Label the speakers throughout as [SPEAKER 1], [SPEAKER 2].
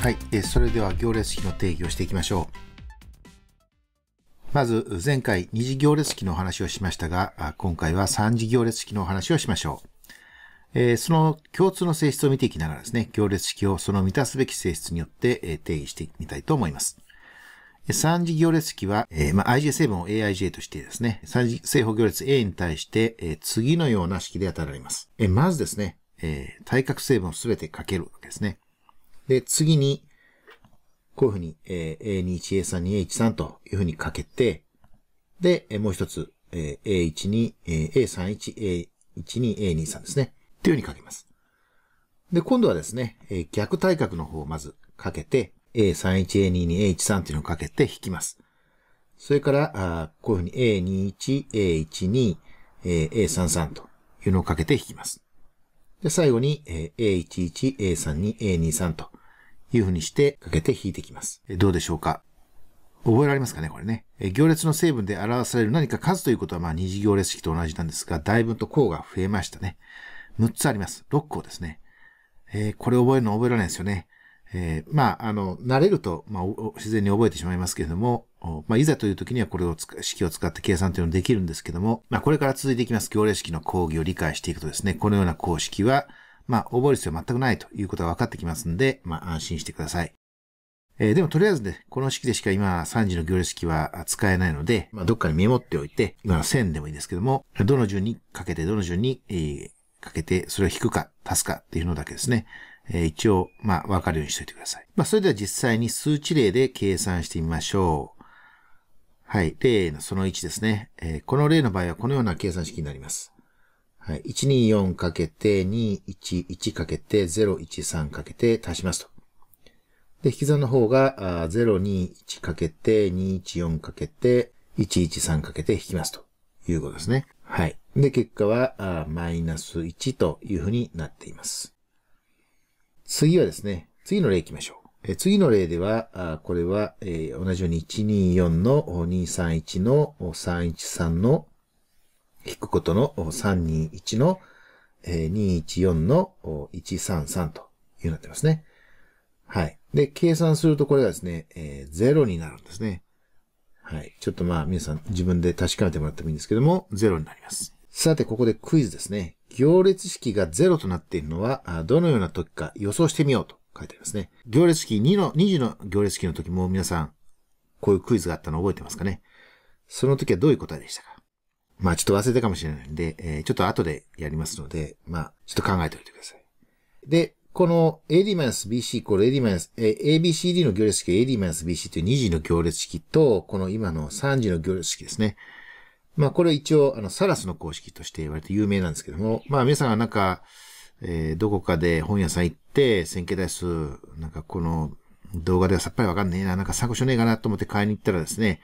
[SPEAKER 1] はい、えそれでは行列式の定義をしていきましょう。まず前回2次行列式のお話をしましたが、今回は3次行列式のお話をしましょう。えその共通の性質を見ていきながらですね、行列式をその満たすべき性質によって定義してみたいと思います。3次行列式は、えま IJ7 を AIJ としてですね、3次正方行列 A に対して、え次のような式で与えられます。えまずですね、え対角成分をすべてかけるわけですね。で、次に、こういうふうに、えー、A21、A3 2 A13 というふうにかけて、で、もう一つ、えー、A1 2えー、A31、A1 2 A23 ですね。っていうふうにかけます。で、今度はですね、えー、逆対角の方をまずかけて、A31、A2 2 A13 というのをかけて引きます。それから、あこういうふうに A21、A12、え A33 というのをかけて引きます。で、最後に、えー、A11、A32、A23 というふうにしてかけて引いていきます。どうでしょうか覚えられますかねこれね。行列の成分で表される何か数ということは、まあ、二次行列式と同じなんですが、だいぶと項が増えましたね。6つあります。6項ですね。えー、これ覚えるの覚えられないですよね。えー、まあ、あの、慣れると、まあ、自然に覚えてしまいますけれども、まあ、いざという時にはこれを式を使って計算というのできるんですけども、まあ、これから続いていきます行列式の講義を理解していくとですね、このような公式は、まあ、覚える必要は全くないということが分かってきますんで、まあ、安心してください。えー、でもとりあえずね、この式でしか今3時の行列式は使えないので、まあ、どっかにメモっておいて、今の線でもいいですけども、どの順にかけて、どの順に、えー、かけて、それを引くか、足すかっていうのだけですね。えー、一応、まあ、わかるようにしておいてください。まあ、それでは実際に数値例で計算してみましょう。はい。例のその1ですね。えー、この例の場合はこのような計算式になります。はい。124かけて、211かけて、013かけて足しますと。で、引き算の方が、021かけて、214かけて、113かけて引きますということですね。はい。で、結果は、マイナス1というふうになっています。次はですね、次の例行きましょう。え次の例では、あこれは、えー、同じように124の231の313の聞くことの321の214の133というようになってますね。はい。で、計算するとこれがですね、えー、0になるんですね。はい。ちょっとまあ皆さん自分で確かめてもらってもいいんですけども、0になります。さて、ここでクイズですね。行列式が0となっているのは、どのような時か予想してみようと書いてありますね。行列式2の、2次の行列式の時も皆さん、こういうクイズがあったの覚えてますかねその時はどういう答えでしたかまあちょっと忘れたかもしれないんで、えー、ちょっと後でやりますので、まあちょっと考えておいてください。で、この AD-BC イコール AD-、えー、ABCD の行列式、AD-BC という2次の行列式と、この今の3次の行列式ですね。まあこれ一応、あの、サラスの公式として割と有名なんですけども、まあ皆さんがなんか、えー、どこかで本屋さん行って、線形代数、なんかこの動画ではさっぱりわかんねえな、なんか参考書ねえかなと思って買いに行ったらですね、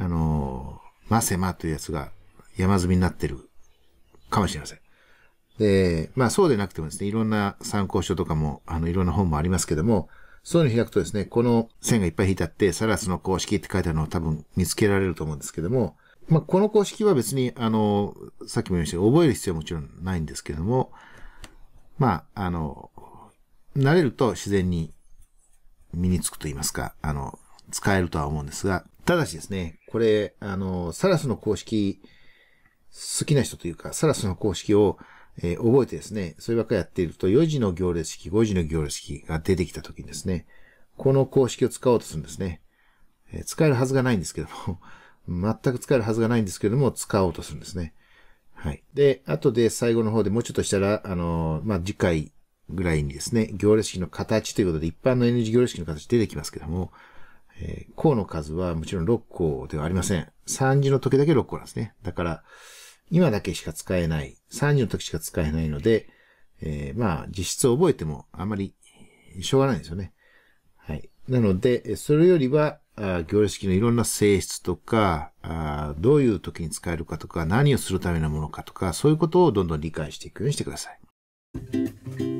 [SPEAKER 1] あのー、マセマというやつが山積みになってるかもしれません。で、まあそうでなくてもですね、いろんな参考書とかも、あの、いろんな本もありますけども、そういうの開くとですね、この線がいっぱい引いてあって、サラスの公式って書いてあるのを多分見つけられると思うんですけども、まあこの公式は別に、あの、さっきも言いましたけど、覚える必要はもちろんないんですけども、まあ、あの、慣れると自然に身につくと言いますか、あの、使えるとは思うんですが、ただしですね、これ、あの、サラスの公式好きな人というか、サラスの公式を、えー、覚えてですね、そればっかりやっていると、4時の行列式、5時の行列式が出てきた時にですね、この公式を使おうとするんですね。えー、使えるはずがないんですけども、全く使えるはずがないんですけども、使おうとするんですね。はい。で、後で最後の方でもうちょっとしたら、あのー、まあ、次回ぐらいにですね、行列式の形ということで、一般の N 字行列式の形出てきますけども、えー、項の数はもちろん6項ではありません。3次の時だけ6項なんですね。だから、今だけしか使えない、30の時しか使えないので、えー、まあ、実質覚えてもあまりしょうがないんですよね。はい。なので、それよりは、あ行列式のいろんな性質とかどういう時に使えるかとか、何をするためのものかとか、そういうことをどんどん理解していくようにしてください。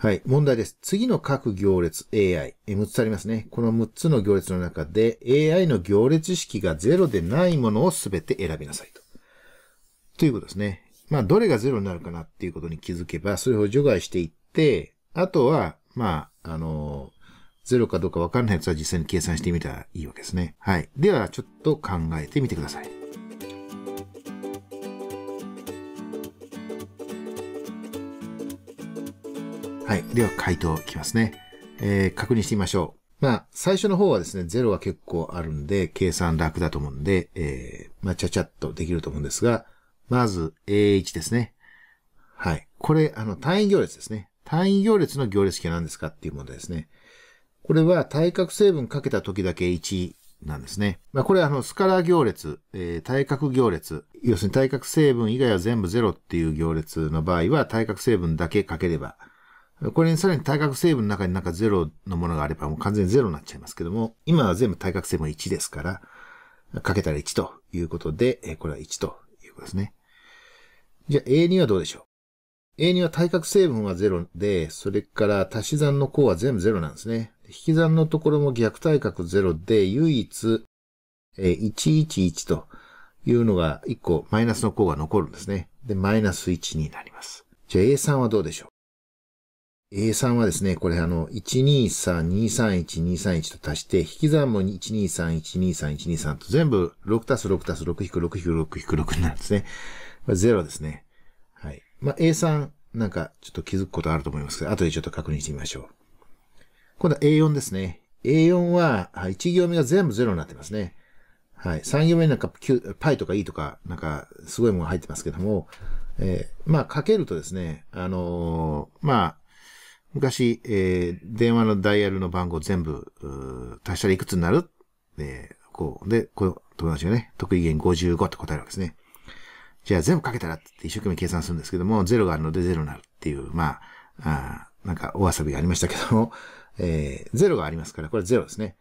[SPEAKER 1] はい。問題です。次の各行列 AI。え6つありますね。この6つの行列の中で AI の行列式が0でないものを全て選びなさいと。ということですね。まあ、どれが0になるかなっていうことに気づけば、それを除外していって、あとは、まあ、あのー、0かどうかわかんないやつは実際に計算してみたらいいわけですね。はい。では、ちょっと考えてみてください。はい。では回答いきますね。えー、確認してみましょう。まあ、最初の方はですね、0は結構あるんで、計算楽だと思うんで、えー、まあ、ちゃちゃっとできると思うんですが、まず A1 ですね。はい。これ、あの、単位行列ですね。単位行列の行列式なんですかっていう問題ですね。これは対角成分かけた時だけ1なんですね。まあ、これあの、スカラ行列、えー、対角行列、要するに対角成分以外は全部0っていう行列の場合は、対角成分だけかければこれにさらに対角成分の中になんか0のものがあればもう完全に0になっちゃいますけども、今は全部対角成分1ですから、かけたら1ということで、これは1ということですね。じゃあ A2 はどうでしょう ?A2 は対角成分は0で、それから足し算の項は全部0なんですね。引き算のところも逆対角0で、唯一、111というのが1個マイナスの項が残るんですね。で、マイナス1になります。じゃあ A3 はどうでしょう A 3はですね、これあの、123231231と足して、引き算も123123123と全部6足す6足す6引く6引く6引く6になるんですね。これ0ですね。はい。まあ、A 3なんかちょっと気づくことあると思いますけど、後でちょっと確認してみましょう。今度は A4 ですね。A4 は、1行目が全部0になってますね。はい。3行目になんか、パイとか E とか、なんか、すごいものが入ってますけども、えー、まあ、かけるとですね、あのー、まあ、昔、えー、電話のダイヤルの番号全部、足したらいくつになるで、こう。で、この友達がね、得意言55って答えるわけですね。じゃあ全部かけたらって一生懸命計算するんですけども、0があるので0になるっていう、まあ、あなんかお遊びがありましたけども、えー、0がありますから、これ0ですね。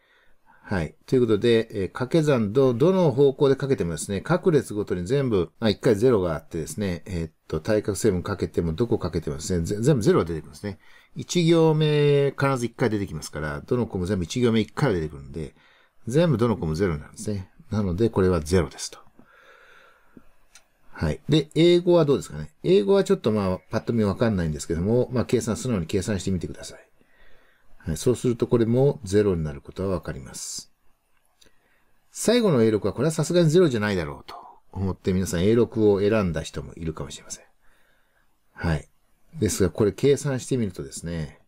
[SPEAKER 1] はい。ということで、えー、掛け算ど、どの方向でかけてもですね、各列ごとに全部、まあ、1回0があってですね、えー、っと、対角成分かけても、どこかけてもですね、全部0が出てくるんですね。1行目必ず1回出てきますから、どの子も全部1行目1回出てくるんで、全部どの子も0になるんですね。なので、これは0ですと。はい。で、英語はどうですかね。英語はちょっとまあ、パッと見わかんないんですけども、まあ、計算、素直に計算してみてください。はい、そうするとこれも0になることはわかります。最後の A6 は、これはさすがに0じゃないだろうと思って皆さん A6 を選んだ人もいるかもしれません。はい。ですが、これ計算してみるとですね、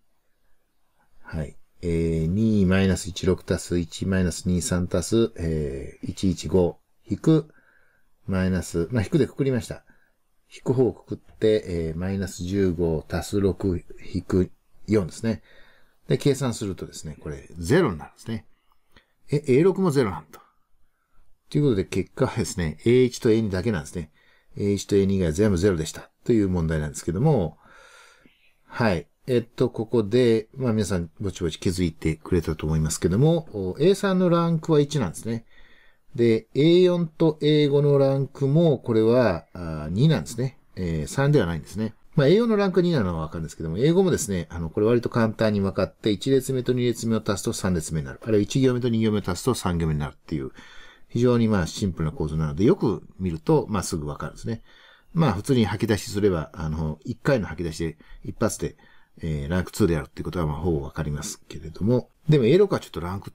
[SPEAKER 1] はい。えー、2-16たす1-23たす、えー、115引く、マイナス、まあ、引くでくくりました。引く方をくくって、えー、マイナス15たす6引く4ですね。で、計算するとですね、これ0になるんですね。え、A6 も0なんと。ということで結果はですね、A1 と A2 だけなんですね。A1 と A2 が全部0でした。という問題なんですけども、はい。えっと、ここで、まあ皆さんぼちぼち気づいてくれたと思いますけども、A3 のランクは1なんですね。で、A4 と A5 のランクも、これは2なんですね。えー、3ではないんですね。まあ、A4 のランク2なのはわかるんですけども、英語もですね、あの、これ割と簡単に分かって、1列目と2列目を足すと3列目になる。あるいは1行目と2行目を足すと3行目になるっていう、非常にまあシンプルな構造なので、よく見ると、まあすぐわかるんですね。まあ普通に吐き出しすれば、あの、一回の吐き出しで一発で、えー、ランク2であるっていうことはまあほぼわかりますけれども、でも A6 はちょっとランク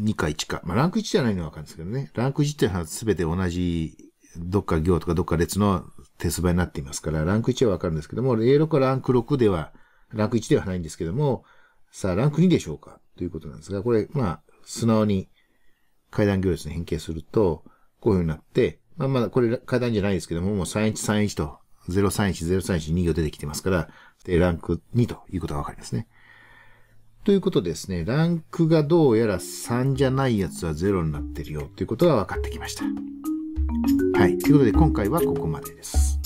[SPEAKER 1] 2か1か、まあランク1じゃないのはわかるんですけどね、ランク1っていうのは全て同じ、どっか行とかどっか列の手数倍になっていますから、ランク1はわかるんですけども、A6 はランク6では、ランク1ではないんですけども、さあランク2でしょうかということなんですが、これ、まあ、素直に階段行列に変形すると、こういう風になって、まあ、まだこれ階段じゃないですけども、もう3131と、031031 2が出てきてますから、で、ランク2ということがわかりますね。ということですね、ランクがどうやら3じゃないやつは0になってるよということが分かってきました。はい。ということで今回はここまでです。